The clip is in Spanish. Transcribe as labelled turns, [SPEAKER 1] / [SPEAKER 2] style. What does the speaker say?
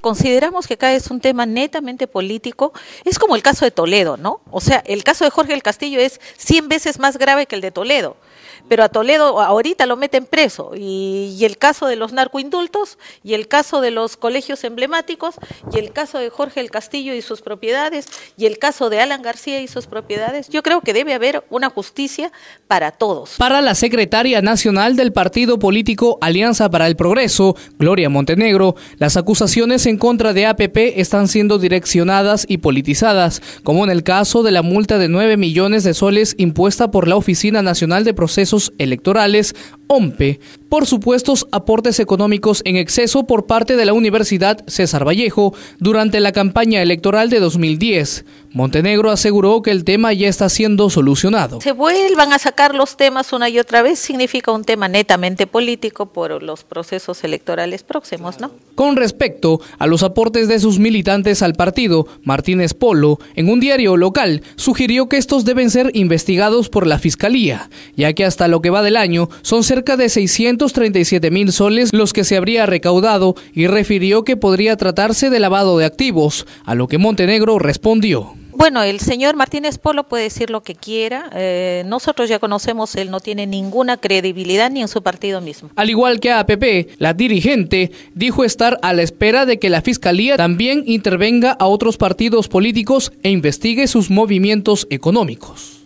[SPEAKER 1] consideramos que acá es un tema netamente político, es como el caso de Toledo, ¿no? O sea, el caso de Jorge el Castillo es 100 veces más grave que el de Toledo, pero a Toledo ahorita lo meten preso, y, el caso de los narcoindultos, y el caso de los colegios emblemáticos, y el caso de Jorge el Castillo y sus propiedades, y el caso de Alan García y sus propiedades, yo creo que debe haber una justicia para todos. Para
[SPEAKER 2] la secretaria nacional del partido político Alianza para el Progreso, Gloria Montenegro, las acusaciones en contra de APP están siendo direccionadas y politizadas, como en el caso de la multa de 9 millones de soles impuesta por la Oficina Nacional de Procesos Electorales OMPE por supuestos aportes económicos en exceso por parte de la Universidad César Vallejo durante la campaña electoral de 2010. Montenegro aseguró que el tema ya está siendo solucionado.
[SPEAKER 1] Se vuelvan a sacar los temas una y otra vez significa un tema netamente político por los procesos electorales próximos, ¿no?
[SPEAKER 2] Con respecto a los aportes de sus militantes al partido, Martínez Polo, en un diario local, sugirió que estos deben ser investigados por la Fiscalía, ya que hasta lo que va del año son cerca cerca de 637 mil soles los que se habría recaudado y refirió que podría tratarse de lavado de activos, a lo que Montenegro respondió.
[SPEAKER 1] Bueno, el señor Martínez Polo puede decir lo que quiera. Eh, nosotros ya conocemos, él no tiene ninguna credibilidad ni en
[SPEAKER 2] su partido mismo. Al igual que A APP, la dirigente dijo estar a la espera de que la fiscalía también intervenga a otros partidos políticos e investigue sus movimientos económicos.